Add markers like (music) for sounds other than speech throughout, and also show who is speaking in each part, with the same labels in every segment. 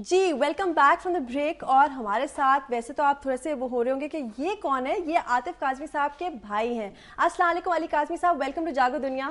Speaker 1: Ji welcome back from the break और हमारे साथ वैसे तो आप थोड़े से वो हो रहे होंगे कि ये कौन है ये आतिफ काजमी साहब के भाई हैं अस्सलाम वालेकुम अली काजमी साहब welcome to Jaago Duniya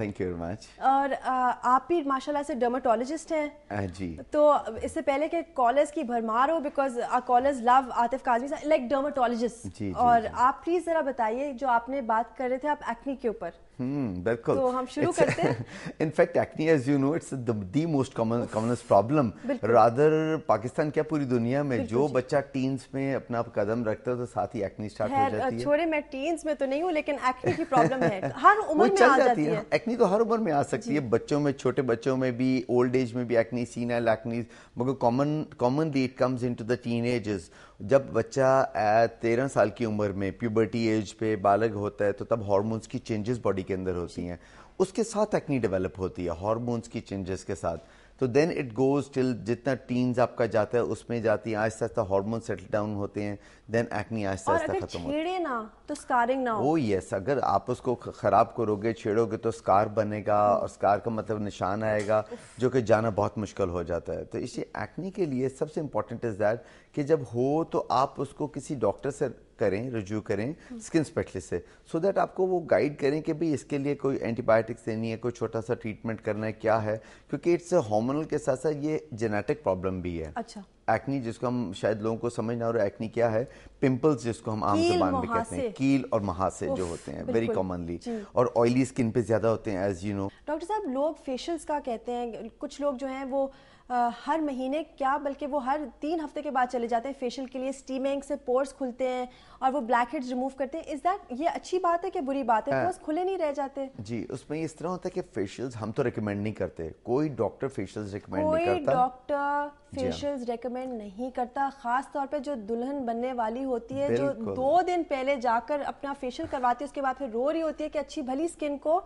Speaker 2: thank you very much
Speaker 1: और uh, आप भी माशाल्लाह से डर्माटोलॉजिस्ट हैं uh, जी तो इससे पहले के कॉलर्स की भरमार हो because our callers love Atif Kazmi साहब लाइक डर्माटोलॉजिस्ट और जी, आप प्लीज़ ज़रा बताइए जो आपने बात कर रहे थे आप एक्नी के ऊपर
Speaker 2: Hmm, बिल्कुल तो हम शुरू करते हैं in fact acne as you know it's the most common problem rather Pakistan क्या पूरी दुनिया में जो बच्चा टीन्स में अपना कदम रखता है तो साथ ही एक्नी स्टार्ट हो जाती है छोड़े
Speaker 1: मैं टीन्स में तो नहीं हूँ लेकिन एक्नी की प्रॉब्लम है (laughs) हर उम्र में आ जाती है
Speaker 2: एक्नी तो हर उम्र में आ सकती है बच्चों में छोटे बच्चों में भी ओल्ड एज में भी एक्नी सीनाइल एक्नी मगर common commonly it comes into the ages जब बच्चा तेरह साल की उम्र में प्यूबर्टी एज पे बालग होता है तो तब हॉर्मोन्स की चेंजेस बॉडी के अंदर होती हैं उसके साथ एक्नी डेवलप होती है हॉर्मोन्स की चेंजेस के साथ तो देन इट गोज टिल जितना टीन्स आपका जाता है उसमें जाती है आहिस्ता आहिस्ता हार्मोन सेटल डाउन होते हैं देन एक्नी आहिस्ता आहिस्ता खत्म होती
Speaker 1: है ना तो स्कारिंग ना हो यस
Speaker 2: oh अगर आप उसको खराब करोगे छेड़ोगे तो स्कार बनेगा और स्कार का मतलब निशान आएगा जो कि जाना बहुत मुश्किल हो जाता है तो इसी एक्नी के लिए सबसे इम्पोर्टेंट इज़ दैट कि जब हो तो आप उसको किसी डॉक्टर से करें रिज्यू करें स्किन स्पेशलिस्ट से सो so दैट आपको वो गाइड करें कि भाई इसके लिए कोई एंटीबायोटिक्स देनी है कोई छोटा सा ट्रीटमेंट करना है क्या है क्योंकि इट्स हॉर्मोनल के साथ साथ ये जेनेटिक प्रॉब्लम भी है अच्छा एक्नी जिसको हम शायद लोगों को समझ ना हो रहा एक्नी क्या है पिंपल्स जिसको हम आम जबान में कहते हैं कील और महासे जो होते हैं वेरी कॉमनली और ऑयली स्किन पे ज्यादा होते हैं एज यू नो
Speaker 1: डॉक्टर साहब लोग फेशियल्स का कहते हैं कुछ लोग जो हैं वो आ, हर महीने क्या बल्कि वो हर तीन हफ्ते के बाद चले जाते हैं फेशियल के लिए स्टीमिंग से पोर्स खुलते हैं और वो ब्लैक हेड्स रिमूव करते हैं इज दैट ये अच्छी बात है कि बुरी बात है बस हाँ। खुले नहीं रह जाते
Speaker 2: जी उसमें इस तरह होता है कि फेशियल्स हम तो रिकमेंड नहीं करते कोई डॉक्टर फेशियल्स रिकमेंड नहीं करता कोई
Speaker 1: डॉक्टर फेशियल्स रिकमेंड नहीं करता खास तौर पे जो दुल्हन बनने वाली होती है जो दो दिन पहले जाकर अपना फेशियल करवाती है उसके बाद फिर रो रही होती है कि अच्छी भली स्किन को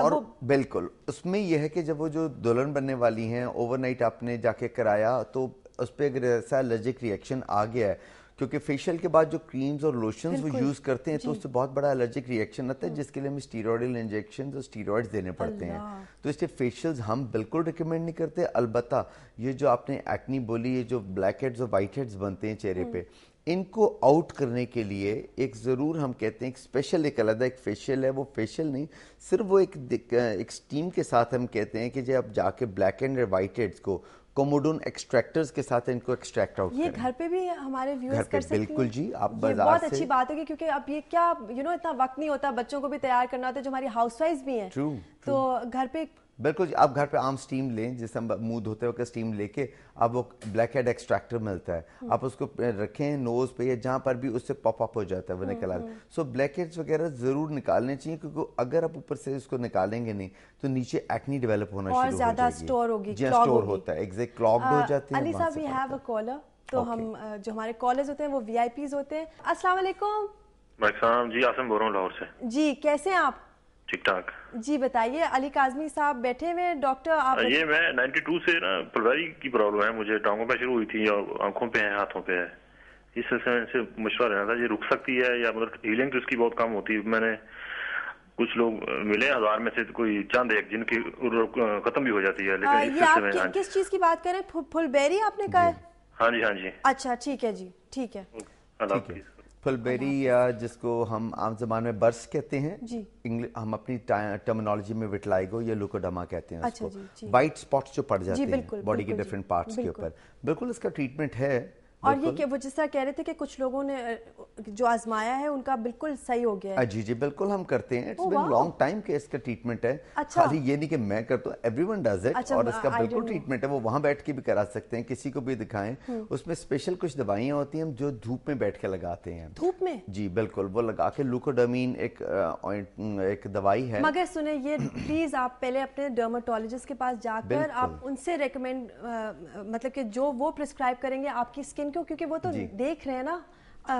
Speaker 1: और
Speaker 2: बिल्कुल उसमें यह है कि जब वो जो दुल्हन बनने वाली हैं ओवरनाइट आपने जाके कराया तो उस पर अगर ऐसा एलर्जिक रिएक्शन आ गया है क्योंकि फेशियल के बाद जो क्रीम्स और लोशंस वो यूज़ करते हैं तो उससे बहुत बड़ा एलर्जिक रिएक्शन आता है हाँ। जिसके लिए हमें स्टीरोडल इंजेक्शन और स्टीरोड्स देने पड़ते हैं तो इसलिए फेशियल्स हम बिल्कुल रिकमेंड नहीं करते अलबत् ये जो आपने एक्नी बोली ये जो ब्लैक हेड्स और वाइट हेड्स बनते हैं चेहरे हम्म। पर इनको आउट करने के लिए एक ज़रूर हम कहते हैं एक स्पेशल एक अलग एक फेशियल है वो फेशियल नहीं सिर्फ वो एक एक स्टीम के साथ हम कहते हैं कि जब आप जाके ब्लैक एंड वाइट हेड्स को कोमोडोन एक्सट्रैक्टर्स के साथ इनको एक्सट्रैक्ट आउट ये करें।
Speaker 1: घर पे भी हमारे व्यूअर्स कर सकते बिल्कुल जी
Speaker 2: आप ये बाजार बहुत से... अच्छी बात
Speaker 1: होगी क्योंकि अब ये क्या यू you नो know, इतना वक्त नहीं होता बच्चों को भी तैयार करना होता है जो हमारी हाउसवाइफ भी हैं तो घर पे
Speaker 2: बिल्कुल जी आप घर पे आम स्टीम लें जिस हम मुंह धोते वक्त स्टीम लेके आप वो ब्लैक हेड एक्सट्रैक्टर मिलता है हम्म। आप उसको रखें नोज पे या जहाँ पर भी उससे पॉप अप हो जाता है वो निकल आता है सो ब्लैक हेड्स वगैरह जरूर निकालने चाहिए क्योंकि अगर आप ऊपर से उसको निकालेंगे नहीं तो नीचे एक्नी डेवलप होना शुरू हो ज्यादा स्टोर होगी जी स्टोर होता है एग्जैक्ट क्लॉक हो जाती
Speaker 1: है तो हम जो हमारे कॉलेज होते हैं वो वीआईपीस होते हैं अस्सलाम वालेकुम
Speaker 2: भाई साहब जी आसम बोल रहा हूँ लाहौर से
Speaker 1: जी कैसे हैं आप ठीक ठाक जी बताइए अली काजमी साहब बैठे हुए डॉक्टर आप ये मैं
Speaker 2: 92 से ना पलवारी की प्रॉब्लम है मुझे टांगों पे शुरू हुई थी और आंखों पे है हाथों पे है इस सिलसिले से मशवरा रहना था ये रुक सकती है या मतलब हीलिंग तो उसकी बहुत कम होती है मैंने कुछ लोग मिले हजार में से कोई चंद एक जिनकी खत्म भी हो जाती है लेकिन आ, ये आप कि, हाँ किस
Speaker 1: चीज की बात करें फुलबेरी आपने कहा हाँ जी हाँ जी अच्छा ठीक है जी ठीक है
Speaker 2: अल्लाह हाफिज़ फुलबेरी जिसको हम आम जबान में बर्स कहते हैं हम अपनी टर्मिनोलॉजी में विटलाइगो या लुकोडमा कहते हैं अच्छा उसको स्पॉट्स जो पड़ जाते हैं बॉडी के डिफरेंट पार्ट्स के ऊपर बिल्कुल इसका ट्रीटमेंट है और ये
Speaker 1: वो जिस तरह कह रहे थे कि कुछ लोगों ने जो आजमाया है उनका बिल्कुल सही हो गया है
Speaker 2: जी जी बिल्कुल हम करते हैं इट्स बीन लॉन्ग टाइम के इसका ट्रीटमेंट है अच्छा। खाली ये नहीं कि मैं करता हूँ वन डज इट और इसका बिल्कुल ट्रीटमेंट है वो वहाँ बैठ के भी करा सकते हैं किसी को भी दिखाएं हम्म। उसमें स्पेशल कुछ दवाइयाँ होती हैं जो धूप में बैठ के लगाते हैं धूप में जी बिल्कुल वो लगा के लुकोडामीन एक एक दवाई है मगर
Speaker 1: सुने ये प्लीज आप पहले अपने डर्माटोलॉजिस्ट के पास जाकर आप उनसे रिकमेंड मतलब कि जो वो प्रिस्क्राइब करेंगे आपकी स्किन एक्शन को क्योंकि वो तो देख रहे हैं ना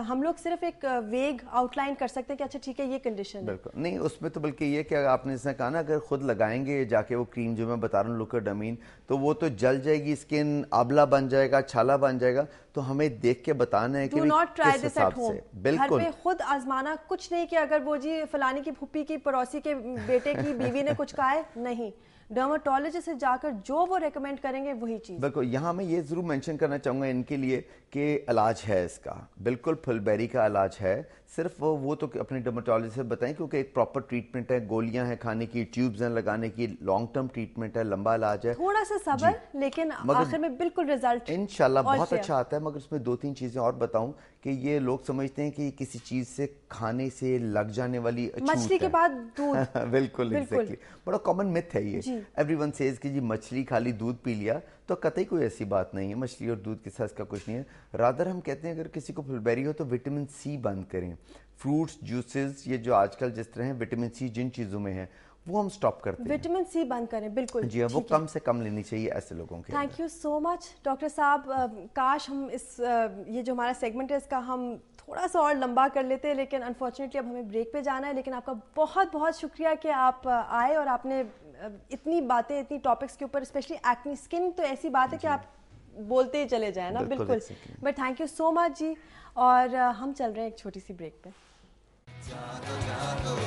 Speaker 1: हम लोग सिर्फ एक वेग आउटलाइन कर सकते हैं कि अच्छा ठीक है ये कंडीशन
Speaker 2: बिल्कुल नहीं उसमें तो बल्कि ये कि आपने जैसे कहा ना अगर खुद लगाएंगे जाके वो क्रीम जो मैं बता रहा हूँ लुकर डमीन तो वो तो जल जाएगी स्किन आबला बन जाएगा छाला बन जाएगा तो हमें देख के बताना है कि not try this at home बिल्कुल घर पे
Speaker 1: खुद आजमाना कुछ नहीं कि अगर वो जी फलानी की फुप्पी की पड़ोसी के बेटे की (laughs) बीवी ने कुछ कहा है नहीं डर्माटोलॉजिस्ट से जाकर जो वो रेकमेंड करेंगे वही चीज़
Speaker 2: बिल्कुल यहाँ मैं ये ज़रूर मेंशन करना चाहूंगा इनके लिए कि इलाज है इसका बिल्कुल फुलबेरी का इलाज है सिर्फ वो वो तो अपने डर्माटोलॉजिस्ट से बताएं क्योंकि एक प्रॉपर ट्रीटमेंट है गोलियां हैं खाने की ट्यूब्स हैं लगाने की लॉन्ग टर्म ट्रीटमेंट है लंबा इलाज है थोड़ा
Speaker 1: सा सबर लेकिन आखिर में बिल्कुल रिजल्ट इनशाला बहुत अच्छा
Speaker 2: आता है मगर उसमें दो तीन चीजें और बताऊं कि ये लोग समझते हैं कि किसी चीज से खाने से लग जाने वाली मछली के
Speaker 1: बाद दूध
Speaker 2: (laughs) बिल्कुल एग्जैक्टली बड़ा कॉमन मिथ है ये एवरीवन सेज कि जी मछली खाली दूध पी लिया तो कतई कोई ऐसी बात नहीं है मछली और दूध के साथ इसका कुछ नहीं है रादर हम कहते हैं अगर किसी को फुलबेरी हो तो विटामिन सी बंद करें फ्रूट्स जूसेस ये जो आजकल जिस तरह हैं विटामिन सी जिन चीज़ों में है वो हम स्टॉप करते हैं
Speaker 1: विटामिन सी बंद करें बिल्कुल जी हाँ, वो कम
Speaker 2: से कम लेनी चाहिए ऐसे लोगों के
Speaker 1: thank you so much doctor साहब काश हम इस ये जो हमारा सेगमेंट है इसका हम थोड़ा सा और लंबा कर लेते हैं लेकिन अनफॉर्चुनेटली अब हमें ब्रेक पे जाना है लेकिन आपका बहुत बहुत शुक्रिया कि आप आए और आपने इतनी बातें इतनी टॉपिक्स के ऊपर स्पेशली एक्नी स्किन तो ऐसी बात है कि आप बोलते ही चले जाए ना बिल्कुल but thank you so much जी और हम चल रहे हैं एक छोटी सी ब्रेक पे
Speaker 2: जादो, जादो।